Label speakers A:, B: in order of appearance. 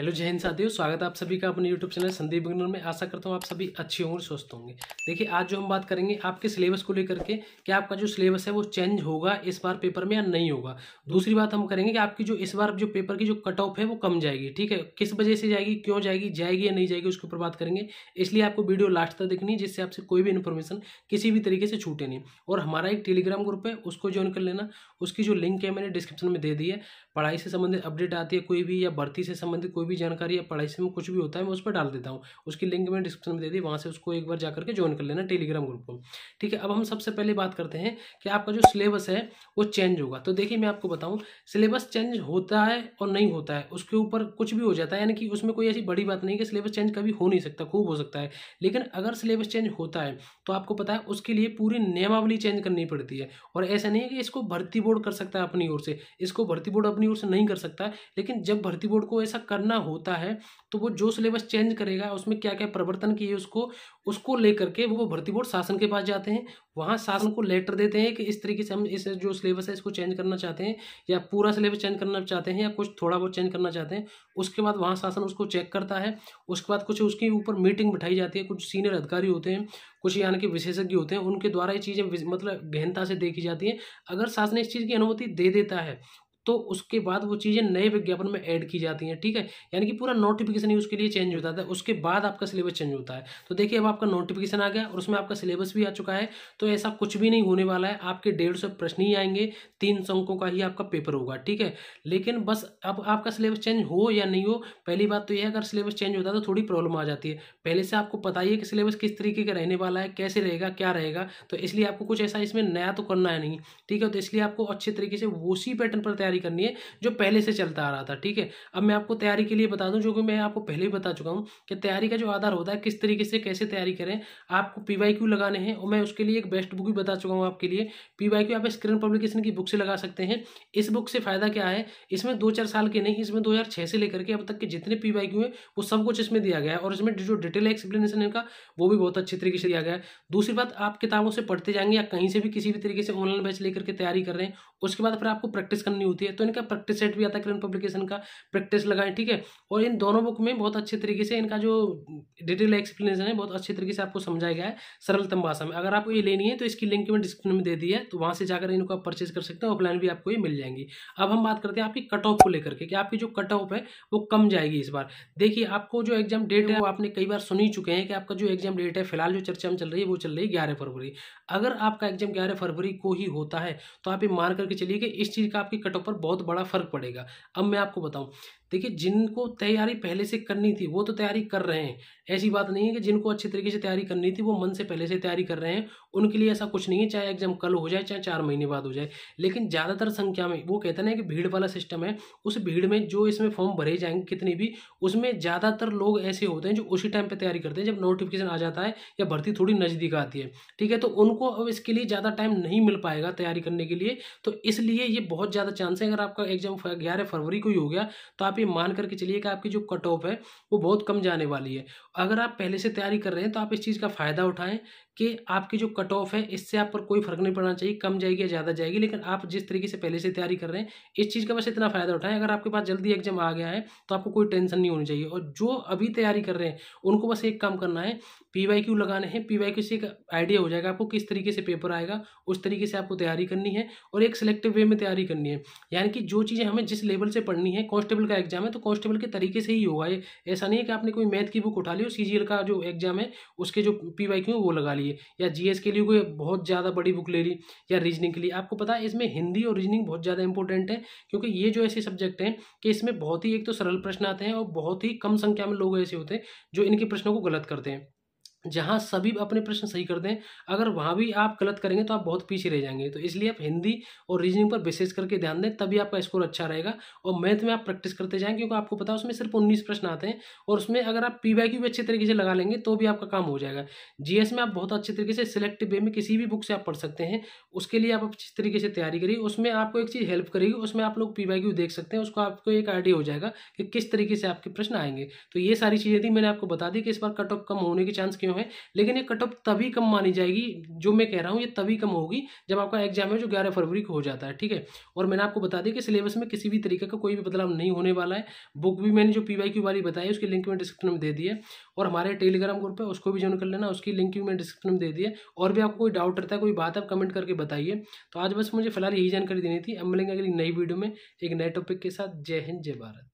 A: hello जय हिंद साथियों स्वागत है आप सभी का अपने यूट्यूब चैनल संदीप बिगनर में आशा करता हूँ आप सभी अच्छे होंगे स्वस्थ होंगे देखिए आज जो हम बात करेंगे आपके सिलेबस को लेकर के कि आपका जो सिलेबस है वो चेंज होगा इस बार पेपर में या नहीं होगा दूसरी बात हम करेंगे कि आपकी जो इस बार जो पेपर की जो कट ऑफ है वो कम जाएगी ठीक है किस वजह से जाएगी क्यों जाएगी जाएगी या नहीं जाएगी उसके ऊपर बात करेंगे इसलिए आपको वीडियो लास्ट तक देखनी है जिससे आपसे कोई भी इन्फॉर्मेशन किसी भी तरीके से छूटे नहीं और हमारा एक टेलीग्राम ग्रुप है उसको ज्वाइन कर लेना उसकी जो लिंक है मैंने डिस्क्रिप्शन में दे दी है पढ़ाई से संबंधित अपडेट आती है कोई भी या भर्ती से संबंधित कोई भी जानकारी या पढ़ाई से कुछ भी होता है मैं उस पर डाल देता हूँ उसकी लिंक मैं डिस्क्रिप्शन में दे दी वहाँ से उसको एक बार जा करके ज्वाइन कर लेना टेलीग्राम ग्रुप को ठीक है अब हम सबसे पहले बात करते हैं कि आपका जो सिलेबस है वो चेंज होगा तो देखिए मैं आपको बताऊँ सिलेबस चेंज होता है और नहीं होता है उसके ऊपर कुछ भी हो जाता है यानी कि उसमें कोई ऐसी बड़ी बात नहीं कि सिलेबस चेंज कभी हो नहीं सकता खूब हो सकता है लेकिन अगर सिलेबस चेंज होता है तो आपको पता है उसके लिए पूरी नियमावली चेंज करनी पड़ती है और ऐसा नहीं है कि इसको भर्ती बोर्ड कर सकता है अपनी ओर से इसको भर्ती बोर्ड अपनी ओर से नहीं कर सकता लेकिन जब भर्ती बोर्ड को ऐसा करना होता है तो वो जो सिलेबस चेंज करेगा उसमें क्या क्या परिवर्तन किए उसको उसको लेकर के वो भर्ती बोर्ड शासन के पास जाते हैं वहाँ शासन को लेटर देते हैं कि इस तरीके से हम इस जो सिलेबस है इसको चेंज करना चाहते हैं या पूरा सिलेबस चेंज करना चाहते हैं या कुछ थोड़ा बहुत चेंज करना चाहते हैं उसके बाद वहाँ शासन उसको चेक करता है उसके बाद कुछ उसके ऊपर मीटिंग बिठाई जाती है कुछ सीनियर अधिकारी होते हैं कुछ यानी कि विशेषज्ञ होते हैं उनके द्वारा ये चीज़ें मतलब गहनता से देखी जाती हैं अगर शासन इस चीज़ की अनुमति दे देता है तो उसके बाद वो चीज़ें नए विज्ञापन में ऐड की जाती हैं ठीक है यानी कि पूरा नोटिफिकेशन ही उसके लिए चेंज होता है उसके बाद आपका सिलेबस चेंज होता है तो देखिए अब आपका नोटिफिकेशन आ गया और उसमें आपका सिलेबस भी आ चुका है तो ऐसा कुछ भी नहीं होने वाला है आपके डेढ़ सौ प्रश्न ही आएंगे तीन अंकों का ही आपका पेपर होगा ठीक है लेकिन बस अब आपका सिलेबस चेंज हो या नहीं हो पहली बात तो यह है अगर सिलेबस चेंज होता है तो थोड़ी प्रॉब्लम आ जाती है पहले से आपको पता ही है कि सिलेबस किस तरीके का रहने वाला है कैसे रहेगा क्या रहेगा तो इसलिए आपको कुछ ऐसा इसमें नया तो करना है नहीं ठीक है तो इसलिए आपको अच्छे तरीके से उसी पैटर्न पर तैयारी तैयारी करनी है जो पहले से चलता आ रहा था ठीक है अब मैं आपको तैयारी के लिए बता दूं जो कि मैं आपको पहले ही बता चुका हूं कि तैयारी का जो आधार होता है किस तरीके से कैसे तैयारी करें आपको पी लगाने हैं और मैं उसके लिए एक बेस्ट बुक भी बता चुका हूँ आपके लिए पी वाई क्यू आप स्क्रीन पब्लिकेशन की बुक से लगा सकते हैं इस बुक से फ़ायदा क्या है इसमें दो चार साल के नहीं इसमें दो से लेकर के अब तक के जितने पी वाई क्यू वो सब कुछ इसमें दिया गया है और इसमें जो डिटेल एक्सप्लेनेशन है वो भी बहुत अच्छे तरीके से दिया गया है दूसरी बात आप किताबों से पढ़ते जाएंगे या कहीं से भी किसी भी तरीके से ऑनलाइन बैच लेकर के तैयारी कर रहे हैं उसके बाद फिर आपको प्रैक्टिस करनी होती है थी तो इनका प्रैक्टिस सेट भी आता है करंट पब्लिकेशन का प्रैक्टिस लगाएं ठीक है और इन दोनों बुक में बहुत अच्छे तरीके से इनका जो डिटेल एक्सप्लेनेशन है बहुत अच्छे तरीके से आपको समझाया गया है सरलतम भाषा में अगर आपको ये लेनी है तो इसकी लिंक मैं डिस्क्रिप्शन में दे दी है तो वहाँ से जाकर इनको आप परचेज कर सकते हैं ऑफलाइन भी आपको ये मिल जाएंगी अब हम बात करते हैं आपकी कट ऑफ को लेकर के आपकी जो कट ऑफ है वो कम जाएगी इस बार देखिए आपको जो एग्जाम डेट है वो आपने कई बार सुन ही चुके हैं कि आपका जो एग्जाम डेट है फिलहाल जो चर्चा में चल रही है वो चल रही है ग्यारह फरवरी अगर आपका एग्जाम ग्यारह फरवरी को ही होता है तो आप ये मान करके चलिए कि इस चीज़ का आपकी कट ऑफ पर बहुत बड़ा फ़र्क पड़ेगा अब मैं आपको बताऊं देखिए जिनको तैयारी पहले से करनी थी वो तो तैयारी कर रहे हैं ऐसी बात नहीं है कि जिनको अच्छे तरीके से तैयारी करनी थी वो मन से पहले से तैयारी कर रहे हैं उनके लिए ऐसा कुछ नहीं है चाहे एग्जाम कल हो जाए चाहे चार महीने बाद हो जाए लेकिन ज़्यादातर संख्या में वो कहते ना कि भीड़ वाला सिस्टम है उस भीड़ में जो इसमें फॉर्म भरे जाएंगे कितने भी उसमें ज़्यादातर लोग ऐसे होते हैं जो उसी टाइम पर तैयारी करते हैं जब नोटिफिकेशन आ जाता है या भर्ती थोड़ी नज़दीक आती है ठीक है तो उनको अब इसके लिए ज़्यादा टाइम नहीं मिल पाएगा तैयारी करने के लिए तो इसलिए ये बहुत ज़्यादा चांस से अगर आपका एग्जाम ग्यारह फरवरी को ही हो गया तो आप ये मान करके चलिए कि आपकी जो कट ऑफ है वो बहुत कम जाने वाली है अगर आप पहले से तैयारी कर रहे हैं तो आप इस चीज़ का फ़ायदा उठाएं कि आपकी जो कट ऑफ है इससे आप पर कोई फर्क नहीं पड़ना चाहिए कम जाएगी या ज़्यादा जाएगी लेकिन आप जिस तरीके से पहले से तैयारी कर रहे हैं इस चीज़ का बस इतना फ़ायदा उठाएं अगर आपके पास जल्दी एग्जाम आ गया है तो आपको कोई टेंशन नहीं होनी चाहिए और जो अभी तैयारी कर रहे हैं उनको बस एक काम करना है पी वाई क्यू लगाने हैं पी वाई क्यू से एक आइडिया हो जाएगा आपको किस तरीके से पेपर आएगा उस तरीके से आपको तैयारी करनी है और एक सिलेक्टिव वे में तैयारी करनी है यानी कि जो चीज़ें हमें जिस लेवल से पढ़नी है कॉन्स्टेबल का एग्जाम है तो कॉन्स्टेबल के तरीके से ही होगा ये ऐसा नहीं है कि आपने कोई मैथ की बुक उठा ली और सी का जो एग्जाम है उसके जो पी वाई क्यू वो लगा लिए लिए या जीएस के लिए कोई बहुत ज़्यादा बड़ी बुक ले ली या रीजनिंग के लिए आपको पता है इसमें हिंदी और रीजनिंग बहुत ज़्यादा इंपॉर्टेंट है क्योंकि ये जो ऐसे सब्जेक्ट हैं कि इसमें बहुत ही एक तो सरल प्रश्न आते हैं और बहुत ही कम संख्या में लोग ऐसे होते हैं जो इनके प्रश्नों को गलत करते हैं जहाँ सभी अपने प्रश्न सही कर दें अगर वहाँ भी आप गलत करेंगे तो आप बहुत पीछे रह जाएंगे तो इसलिए आप हिंदी और रीजनिंग पर विशेष करके ध्यान दें तभी आपका स्कोर अच्छा रहेगा और मैथ में आप प्रैक्टिस करते जाएं क्योंकि आपको पता है उसमें सिर्फ उन्नीस प्रश्न आते हैं और उसमें अगर आप पी भी अच्छे तरीके से लगा लेंगे तो भी आपका काम हो जाएगा जी में आप बहुत अच्छे तरीके से सिलेक्ट वे में किसी भी बुक से आप पढ़ सकते हैं उसके लिए आप अच्छी तरीके से तैयारी करिए उसमें आपको एक चीज़ हेल्प करेगी उसमें आप लोग पी देख सकते हैं उसको आपको एक आइडिया हो जाएगा कि किस तरीके से आपके प्रश्न आएंगे तो ये सारी चीज़ें थी मैंने आपको बता दी कि इस बार कट ऑफ कम होने के चांस क्यों क्यों है लेकिन ये कट ऑफ तभी कम मानी जाएगी जो मैं कह रहा हूँ ये तभी कम होगी जब आपका एग्जाम है जो ग्यारह फरवरी को हो जाता है ठीक है और मैंने आपको बता दिया कि सिलेबस में किसी भी तरीके का कोई भी बदलाव नहीं होने वाला है बुक भी मैंने जो पी वाई क्यू वाली बताई उसकी लिंक मैं डिस्क्रिप्शन में दे दी है और हमारे टेलीग्राम ग्रुप है उसको भी ज्वाइन कर लेना उसकी लिंक भी मैं डिस्क्रिप्शन में दे दी है और भी आपको कोई डाउट रहता है कोई बात आप कमेंट करके बताइए तो आज बस मुझे फिलहाल यही जानकारी देनी थी अब मिलेंगे अगली नई वीडियो में एक नए टॉपिक के साथ जय हिंद जय भारत